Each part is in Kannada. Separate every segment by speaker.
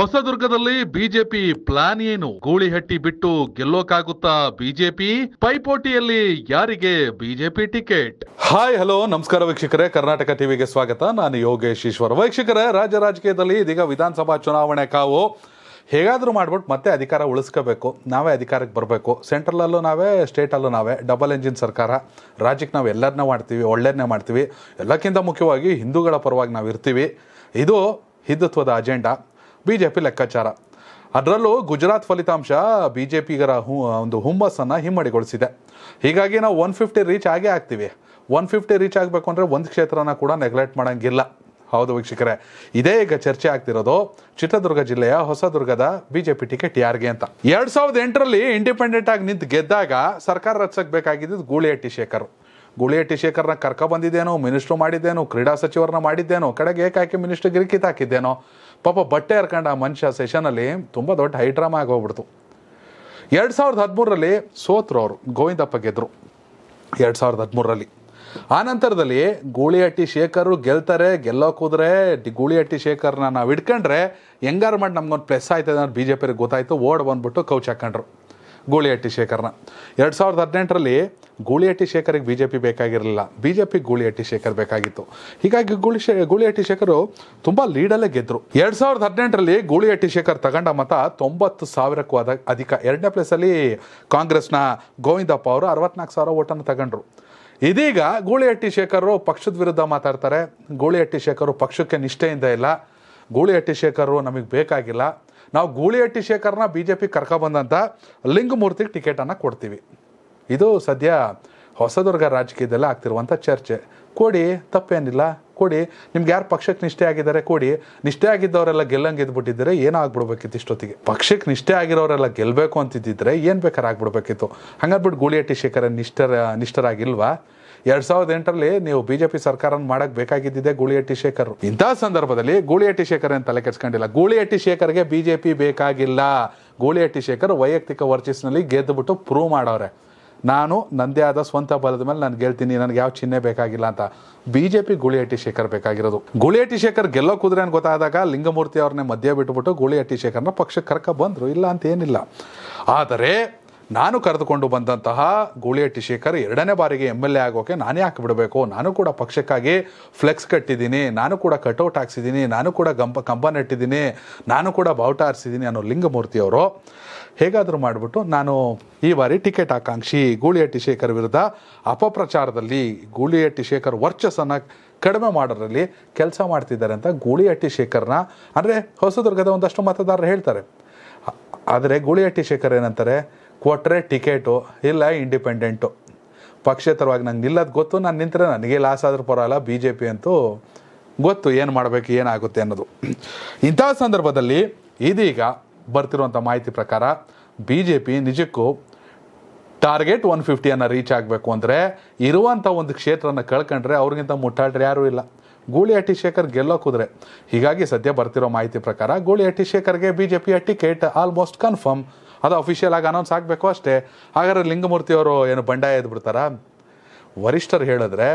Speaker 1: ಹೊಸದುರ್ಗದಲ್ಲಿ ಬಿಜೆಪಿ ಪ್ಲಾನ್ ಏನು ಗೂಳಿಹಟ್ಟಿ ಬಿಟ್ಟು ಗೆಲ್ಲೋಕಾಗುತ್ತಾ ಬಿಜೆಪಿ ಪೈಪೋಟಿಯಲ್ಲಿ ಯಾರಿಗೆ ಬಿಜೆಪಿ ಟಿಕೆಟ್ ಹಾಯ್ ಹಲೋ ನಮಸ್ಕಾರ ವೀಕ್ಷಕರೇ ಕರ್ನಾಟಕ ಟಿವಿಗೆ ಸ್ವಾಗತ ನಾನು ಯೋಗೇಶ್ ಈಶ್ವರ್ ವೀಕ್ಷಕರೇ ರಾಜ್ಯ ರಾಜಕೀಯದಲ್ಲಿ ಇದೀಗ ವಿಧಾನಸಭಾ ಚುನಾವಣೆ ಕಾವು ಹೇಗಾದರೂ ಮಾಡ್ಬಿಟ್ಟು ಮತ್ತೆ ಅಧಿಕಾರ ಉಳಿಸ್ಕೋಬೇಕು ನಾವೇ ಅಧಿಕಾರಕ್ಕೆ ಬರಬೇಕು ಸೆಂಟ್ರಲಲ್ಲೂ ನಾವೇ ಸ್ಟೇಟಲ್ಲೂ ನಾವೇ ಡಬಲ್ ಎಂಜಿನ್ ಸರ್ಕಾರ ರಾಜ್ಯಕ್ಕೆ ನಾವು ಎಲ್ಲರನ್ನ ಮಾಡ್ತೀವಿ ಒಳ್ಳೆಯನ್ನೇ ಮಾಡ್ತೀವಿ ಎಲ್ಲಕ್ಕಿಂತ ಮುಖ್ಯವಾಗಿ ಹಿಂದೂಗಳ ಪರವಾಗಿ ನಾವು ಇರ್ತೀವಿ ಇದು ಹಿಂದುತ್ವದ ಅಜೆಂಡಾ ಬಿ ಜೆ ಪಿ ಲೆಕ್ಕಾಚಾರ ಅದರಲ್ಲೂ ಗುಜರಾತ್ ಫಲಿತಾಂಶ ಬಿ ಜೆ ಪಿಗರ ಹೂ ಒಂದು ಹುಮ್ಮಸ್ಸನ್ನು ಹಿಮ್ಮಡಿಗೊಳಿಸಿದೆ ಹೀಗಾಗಿ ನಾವು ಒನ್ ಫಿಫ್ಟಿ ರೀಚ್ ಆಗೇ ಆಗ್ತೀವಿ ಒನ್ ಫಿಫ್ಟಿ ರೀಚ್ ಆಗಬೇಕು ಅಂದರೆ ಒಂದು ಕ್ಷೇತ್ರನ ಕೂಡ ನೆಗ್ಲೆಕ್ಟ್ ಮಾಡೋಂಗಿಲ್ಲ ಹೌದು ವೀಕ್ಷಕರೇ ಇದೇ ಈಗ ಚರ್ಚೆ ಆಗ್ತಿರೋದು ಚಿತ್ರದುರ್ಗ ಜಿಲ್ಲೆಯ ಹೊಸದುರ್ಗದ ಬಿಜೆಪಿ ಟಿಕೆಟ್ ಯಾರಿಗೆ ಅಂತ ಎರಡ್ ಸಾವಿರದ ಎಂಟರಲ್ಲಿ ಇಂಡಿಪೆಂಡೆಂಟ್ ಆಗಿ ನಿಂತು ಗೆದ್ದಾಗ ಸರ್ಕಾರ ರಚಿಸಬೇಕಾಗಿದ್ದು ಗೂಳಿಹಟ್ಟಿ ಶೇಖರ್ ಗುಳಿಯಟ್ಟಿ ಶೇಖರ್ನ ಕರ್ಕ ಬಂದಿದ್ದೇನೋ ಮಿನಿಸ್ಟ್ರು ಮಾಡಿದ್ದೇನೋ ಕ್ರೀಡಾ ಸಚಿವರನ್ನ ಮಾಡಿದ್ದೇನೋ ಕಡೆಗೆ ಏಕಾಏಕಿ ಮಿನಿಸ್ಟ್ರಿಗೆ ಗಿರಿಕಿತ್ ಹಾಕಿದ್ದೇನೋ ಪಾಪ ಬಟ್ಟೆ ಹರ್ಕಂಡ ಆ ಮನುಷ್ಯ ಸೆಷನಲ್ಲಿ ತುಂಬ ದೊಡ್ಡ ಹೈಡ್ರಾಮಾ ಆಗೋಗ್ಬಿಡ್ತು ಎರಡು ಸಾವಿರದ ಹದಿಮೂರರಲ್ಲಿ ಸೋತ್ರ ಅವರು ಗೋವಿಂದಪ್ಪ ಗೆದ್ದರು ಎರಡು ಸಾವಿರದ ಹದಿಮೂರರಲ್ಲಿ ಆ ನಂತರದಲ್ಲಿ ಗೂಳಿಹಟ್ಟಿ ಶೇಖರು ಗೆಲ್ತಾರೆ ಗೆಲ್ಲೋಕೂದ್ರೆ ಗೂಳಿಹಟ್ಟಿ ಶೇಖರ್ನ ನಾವು ಇಟ್ಕೊಂಡ್ರೆ ಹೆಂಗಾರು ಮಾಡಿ ನಮ್ಗೊಂದು ಪ್ಲೆಸ್ ಆಯ್ತದೆ ಬಿ ಜೆ ಪಿಗೆ ಗೊತ್ತಾಯ್ತು ಓಡ್ ಬಂದ್ಬಿಟ್ಟು ಕೌಚ್ ಹಾಕೊಂಡ್ರು ಗೂಳಿಹಟ್ಟಿ ಶೇಖರ್ನ ಎರಡು ಸಾವಿರದ ಹದಿನೆಂಟರಲ್ಲಿ ಗೂಳಿಹಟ್ಟಿ ಶೇಖರಿಗೆ ಬಿ ಜೆ ಪಿ ಬೇಕಾಗಿರಲಿಲ್ಲ B J P Gulihatti Shekhar ಬೇಕಾಗಿತ್ತು ಹೀಗಾಗಿ ಗೂಳಿ ಶೇ ಗೂಳಿಹಟ್ಟಿ ಶೇಖರು ತುಂಬ ಲೀಡಲ್ಲೇ ಗೆದ್ದರು ಎರಡು ಸಾವಿರದ ಹದಿನೆಂಟರಲ್ಲಿ ಗೂಳಿಹಟ್ಟಿ ಶೇಖರ್ ತಗೊಂಡ ಮತ ತೊಂಬತ್ತು ಸಾವಿರಕ್ಕೂ ಅದ ಅಧಿಕ ಎರಡನೇ ಪ್ಲೇಸಲ್ಲಿ ಕಾಂಗ್ರೆಸ್ನ ಗೋವಿಂದಪ್ಪ ಅವರು ಅರವತ್ನಾಲ್ಕು ಸಾವಿರ ಓಟನ್ನು ತಗೊಂಡ್ರು ಇದೀಗ ಗೂಳಿಹಟ್ಟಿ ಶೇಖರು ಪಕ್ಷದ ವಿರುದ್ಧ ಮಾತಾಡ್ತಾರೆ ಗೂಳಿಹಟ್ಟಿ ಶೇಖರು ಪಕ್ಷಕ್ಕೆ ನಿಷ್ಠೆಯಿಂದ ಇಲ್ಲ ಗೂಳಿಹಟ್ಟಿ ಶೇಖರು ನಮಗೆ ಬೇಕಾಗಿಲ್ಲ ನಾವು ಗೂಳಿಹಟ್ಟಿ ಶೇಖರ್ನ ಬಿ ಜೆ ಪಿ ಕರ್ಕೊಂಡ್ಬಂದಂಥ ಲಿಂಗಮೂರ್ತಿಗೆ ಟಿಕೆಟನ್ನು ಕೊಡ್ತೀವಿ ಇದು ಸದ್ಯ ಹೊಸದುರ್ಗ ರಾಜಕೀಯದಲ್ಲಿ ಆಗ್ತಿರುವಂಥ ಚರ್ಚೆ ಕೊಡಿ ತಪ್ಪೇನಿಲ್ಲ ಕೊಡಿ ನಿಮ್ಗೆ ಯಾರು ಪಕ್ಷಕ್ಕೆ ನಿಷ್ಠೆ ಆಗಿದ್ದಾರೆ ಕೊಡಿ ನಿಷ್ಠೆ ಆಗಿದ್ದವರೆಲ್ಲ ಗೆಲ್ಲಂಗೆ ಏನೋ ಏನಾಗ್ಬಿಡ್ಬೇಕಿತ್ತು ಇಷ್ಟೊತ್ತಿಗೆ ಪಕ್ಷಕ್ಕೆ ನಿಷ್ಠೆ ಆಗಿರೋರೆಲ್ಲ ಗೆಲ್ಲಬೇಕು ಅಂತಿದ್ದಿದ್ರೆ ಏನು ಬೇಕಾದ್ರೆ ಆಗ್ಬಿಡ್ಬೇಕಿತ್ತು ಹಂಗಂದ್ಬಿಟ್ಟು ಗೂಳಿಯಟ್ಟಿ ಶೇಖರ ನಿಷ್ಠರ ನಿಷ್ಠರಾಗಿಲ್ವಾ ಎರಡು ಸಾವಿರದ ಎಂಟರಲ್ಲಿ ನೀವು ಬಿ ಜೆ ಪಿ ಸರ್ಕಾರ ಮಾಡಕ್ಕೆ ಬೇಕಾಗಿದ್ದಿದೆ ಶೇಖರ್ ಇಂತಹ ಸಂದರ್ಭದಲ್ಲಿ ಗೂಳಿಯಟ್ಟಿ ಶೇಖರ್ ಅಂತ ತಲೆ ಕೆಡ್ಸ್ಕೊಂಡಿಲ್ಲ ಗೂಳಿಯಟ್ಟಿ ಶೇಖರ್ಗೆ ಬಿ ಜೆ ಪಿ ಬೇಕಾಗಿಲ್ಲ ಗೂಳಿಯಟ್ಟಿ ಶೇಖರ್ ವೈಯಕ್ತಿಕ ವರ್ಚಸ್ನಲ್ಲಿ ಗೆದ್ದುಬಿಟ್ಟು ಪ್ರೂವ್ ಮಾಡವ್ರೆ ನಾನು ನನ್ನದೇ ಆದ ಸ್ವಂತ ಬಲದ ಮೇಲೆ ನಾನು ಗೆಲ್ತೀನಿ ನನಗೆ ಯಾವ ಚಿಹ್ನೆ ಬೇಕಾಗಿಲ್ಲ ಅಂತ B J P Gulihatti Shekhar ಬೇಕಾಗಿರೋದು ಗುಳಿಹಟ್ಟಿ ಶೇಖರ್ ಗೆಲ್ಲೋ ಕುದುರೆ ಅಂತ ಗೊತ್ತಾದಾಗ ಲಿಂಗಮೂರ್ತಿ ಅವ್ರನ್ನೇ ಮಧ್ಯ ಬಿಟ್ಟುಬಿಟ್ಟು ಗುಳಿಹಟ್ಟಿ ಶೇಖರ್ನ ಪಕ್ಷಕ್ಕೆ ಕರ್ಕ ಬಂದರು ಇಲ್ಲ ಅಂತ ಏನಿಲ್ಲ ಆದರೆ ನಾನು ಕರೆದುಕೊಂಡು ಬಂದಂತಹ ಗೂಳಿಹಟ್ಟಿ ಶೇಖರ್ ಎರಡನೇ ಬಾರಿಗೆ ಎಮ್ ಎಲ್ ಎ ಆಗೋಕೆ ನಾನೇ ಯಾಕೆ ಬಿಡಬೇಕು ನಾನು ಕೂಡ ಪಕ್ಷಕ್ಕಾಗಿ ಫ್ಲೆಕ್ಸ್ ಕಟ್ಟಿದ್ದೀನಿ ನಾನು ಕೂಡ ಕಟೌಟ್ ಹಾಕ್ಸಿದ್ದೀನಿ ನಾನು ಕೂಡ ಗಂಪ ಕಂಬ ನೆಟ್ಟಿದ್ದೀನಿ ನಾನು ಕೂಡ ಬಾವುಟ ಹಾರಿಸಿದ್ದೀನಿ ಅನ್ನೋ ಲಿಂಗಮೂರ್ತಿಯವರು ಹೇಗಾದರೂ ಮಾಡಿಬಿಟ್ಟು ನಾನು ಈ ಬಾರಿ ಟಿಕೆಟ್ ಆಕಾಂಕ್ಷಿ ಗೂಳಿಹಟ್ಟಿ ಶೇಖರ್ ವಿರುದ್ಧ ಅಪಪ್ರಚಾರದಲ್ಲಿ ಗೂಳಿಹಟ್ಟಿ ಶೇಖರ್ ವರ್ಚಸ್ಸನ್ನು ಕಡಿಮೆ ಮಾಡೋದರಲ್ಲಿ ಕೆಲಸ ಮಾಡ್ತಿದ್ದಾರೆ ಅಂತ ಗೂಳಿಹಟ್ಟಿ ಶೇಖರ್ನ ಅಂದರೆ ಹೊಸದುರ್ಗದ ಒಂದಷ್ಟು ಮತದಾರರು ಹೇಳ್ತಾರೆ ಆದರೆ ಗೂಳಿಹಟ್ಟಿ ಶೇಖರ್ ಏನಂತಾರೆ ಕೊಟ್ಟರೆ ಟಿಕೆಟು ಇಲ್ಲ ಇಂಡಿಪೆಂಡೆಂಟು ಪಕ್ಷೇತರವಾಗಿ ನಂಗೆ ನಿಲ್ಲೋದು ಗೊತ್ತು ನಾನು ನಿಂತರೆ ನನಗೆ ಲಾಸ್ ಆದರೂ ಪರವಾಗಿಲ್ಲ ಬಿ ಜೆ ಪಿ ಅಂತೂ ಗೊತ್ತು ಏನು ಮಾಡಬೇಕು ಏನಾಗುತ್ತೆ ಅನ್ನೋದು ಇಂಥ ಸಂದರ್ಭದಲ್ಲಿ ಇದೀಗ ಬರ್ತಿರುವಂಥ ಮಾಹಿತಿ ಪ್ರಕಾರ ಬಿ ಜೆ ಪಿ ನಿಜಕ್ಕೂ ಟಾರ್ಗೆಟ್ ಒನ್ ಫಿಫ್ಟಿಯನ್ನು ರೀಚ್ ಆಗಬೇಕು ಅಂದರೆ ಇರುವಂಥ ಒಂದು ಕ್ಷೇತ್ರನ ಕಳ್ಕೊಂಡ್ರೆ ಅವ್ರಿಗಿಂತ ಮುಟ್ಟಾಡ್ರೆ ಯಾರೂ ಇಲ್ಲ ಗೂಳಿಹಟ್ಟಿ ಶೇಖರ್ ಗೆಲ್ಲೋ ಕುದುರೆ ಹೀಗಾಗಿ ಸದ್ಯ ಬರ್ತಿರೋ ಮಾಹಿತಿ ಪ್ರಕಾರ ಗೂಳಿಹಟ್ಟಿ ಶೇಖರ್ಗೆ ಬಿಜೆಪಿಯ ಟಿಕೆಟ್ ಆಲ್ಮೋಸ್ಟ್ ಕನ್ಫರ್ಮ್ ಅದು ಅಫಿಷಿಯಲ್ ಆಗಿ ಅನೌನ್ಸ್ ಆಗಬೇಕು ಅಷ್ಟೇ ಹಾಗಾದ್ರೆ ಲಿಂಗಮೂರ್ತಿಯವರು ಏನು ಬಂಡಾಯ ಎದ್ಬಿಡ್ತಾರಾ ವರಿಷ್ಠರು ಹೇಳಿದ್ರೆ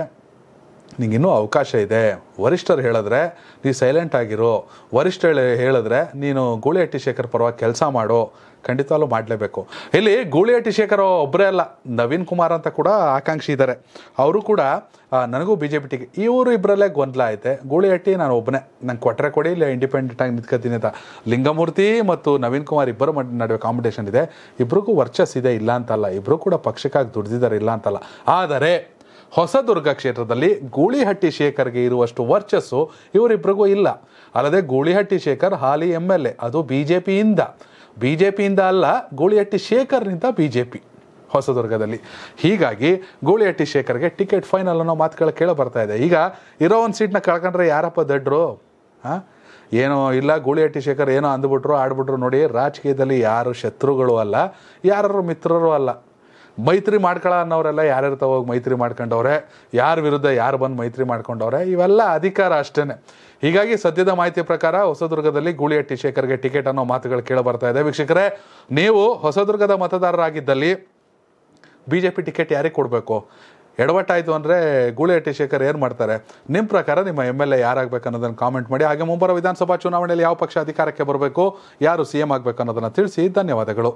Speaker 1: ನಿಂಗಿನ್ನೂ ಅವಕಾಶ ಇದೆ ವರಿಷ್ಠರು ಹೇಳಿದ್ರೆ ನೀವು ಸೈಲೆಂಟ್ ಆಗಿರೋ ವರಿಷ್ಠ ಹೇಳಿದ್ರೆ ನೀನು ಗೂಳಿಹಟ್ಟಿ ಶೇಖರ್ ಪರವಾಗಿ ಕೆಲಸ ಮಾಡು ಖಂಡಿತವಾಗ್ಲೂ ಮಾಡಲೇಬೇಕು ಇಲ್ಲಿ ಗೂಳಿಹಟ್ಟಿ ಶೇಖರ್ ಒಬ್ಬರೇ ಅಲ್ಲ ನವೀನ್ ಕುಮಾರ್ ಅಂತ ಕೂಡ ಆಕಾಂಕ್ಷಿ ಇದ್ದಾರೆ ಅವರು ಕೂಡ ನನಗೂ ಬಿ ಜೆ ಪಿ ಟಿಗೆ ಇವರು ಇಬ್ಬರಲ್ಲೇ ಗೊಂದಲ ಐತೆ ಗೂಳಿಹಟ್ಟಿ ನಾನು ಒಬ್ಬನೇ ನಂಗೆ ಕೊಟ್ಟರೆ ಕೊಡಿ ಇಲ್ಲ ಇಂಡಿಪೆಂಡೆಂಟ್ ಆಗಿ ನಿಂತ್ಕೋತೀನಿ ಅಂತ ಲಿಂಗಮೂರ್ತಿ ಮತ್ತು ನವೀನ್ ಕುಮಾರ್ ಇಬ್ಬರು ನಡುವೆ ಕಾಂಪಿಟೇಷನ್ ಇದೆ ಇಬ್ಬರಿಗೂ ವರ್ಚಸ್ ಇದೆ ಇಲ್ಲ ಅಂತಲ್ಲ ಇಬ್ಬರು ಕೂಡ ಪಕ್ಷಕ್ಕಾಗಿ ದುಡ್ದಿದ್ದಾರೆ ಇಲ್ಲ ಅಂತಲ್ಲ ಆದರೆ ಹೊಸದುರ್ಗ ಕ್ಷೇತ್ರದಲ್ಲಿ ಗೂಳಿಹಟ್ಟಿ ಶೇಖರ್ಗೆ ಇರುವಷ್ಟು ವರ್ಚಸ್ಸು ಇವರಿಬ್ಬರಿಗೂ ಇಲ್ಲ ಅಲ್ಲದೆ ಗೂಳಿಹಟ್ಟಿ ಶೇಖರ್ ಹಾಲಿ ಎಮ್ ಎಲ್ ಎ ಅದು ಬಿ ಜೆ ಪಿಯಿಂದ ಬಿ ಜೆ ಪಿಯಿಂದ ಅಲ್ಲ ಗೂಳಿಹಟ್ಟಿ ಶೇಖರ್ನಿಂದ ಬಿ ಜೆ ಪಿ ಹೊಸದುರ್ಗದಲ್ಲಿ ಹೀಗಾಗಿ ಗೂಳಿಹಟ್ಟಿ ಶೇಖರ್ಗೆ ಟಿಕೆಟ್ ಫೈನಲ್ ಅನ್ನೋ ಮಾತುಗಳು ಕೇಳಿ ಬರ್ತಾ ಇದೆ ಈಗ ಇರೋ ಒಂದು ಸೀಟ್ನ ಕಳ್ಕೊಂಡ್ರೆ ಯಾರಪ್ಪ ದಡ್ರು ಹಾಂ ಏನೋ ಇಲ್ಲ ಗೂಳಿಹಟ್ಟಿ ಶೇಖರ್ ಏನೋ ಅಂದ್ಬಿಟ್ರು ಆಡ್ಬಿಟ್ರು ನೋಡಿ ರಾಜಕೀಯದಲ್ಲಿ ಯಾರು ಶತ್ರುಗಳು ಅಲ್ಲ ಯಾರು ಮಿತ್ರರು ಅಲ್ಲ ಮೈತ್ರಿ ಮಾಡ್ಕೊಳ ಅನ್ನೋರೆಲ್ಲ ಯಾರ್ಯಾರು ತಗೋಗಿ ಮೈತ್ರಿ ಮಾಡ್ಕೊಂಡವ್ರೆ ಯಾರ ವಿರುದ್ಧ ಯಾರು ಬಂದು ಮೈತ್ರಿ ಮಾಡ್ಕೊಂಡವ್ರೆ ಇವೆಲ್ಲ ಅಧಿಕಾರ ಅಷ್ಟೇ ಹೀಗಾಗಿ ಸದ್ಯದ ಮಾಹಿತಿ ಪ್ರಕಾರ ಹೊಸದುರ್ಗದಲ್ಲಿ ಗೂಳಿಹಟ್ಟಿ ಶೇಖರ್ಗೆ ಟಿಕೆಟ್ ಅನ್ನೋ ಮಾತುಗಳು ಕೇಳಿ ಬರ್ತಾ ಇದೆ ವೀಕ್ಷಕರೇ ನೀವು ಹೊಸದುರ್ಗದ ಮತದಾರರಾಗಿದ್ದಲ್ಲಿ ಬಿ ಜೆ ಪಿ ಟಿಕೆಟ್ ಯಾರಿಗೆ ಕೊಡಬೇಕು ಎಡವಟ್ಟಾಯಿತು ಅಂದರೆ ಗೂಳಿಹಟ್ಟಿ ಶೇಖರ್ ಏನು ಮಾಡ್ತಾರೆ ನಿಮ್ಮ ಪ್ರಕಾರ ನಿಮ್ಮ ಎಮ್ ಎಲ್ ಎ ಯಾರಾಗಬೇಕು ಅನ್ನೋದನ್ನು ಕಾಮೆಂಟ್ ಮಾಡಿ ಹಾಗೆ ಮುಂಬರುವ ವಿಧಾನಸಭಾ ಚುನಾವಣೆಯಲ್ಲಿ ಯಾವ ಪಕ್ಷ ಅಧಿಕಾರಕ್ಕೆ ಬರಬೇಕು ಯಾರು ಸಿ ಆಗಬೇಕು ಅನ್ನೋದನ್ನು ತಿಳಿಸಿ ಧನ್ಯವಾದಗಳು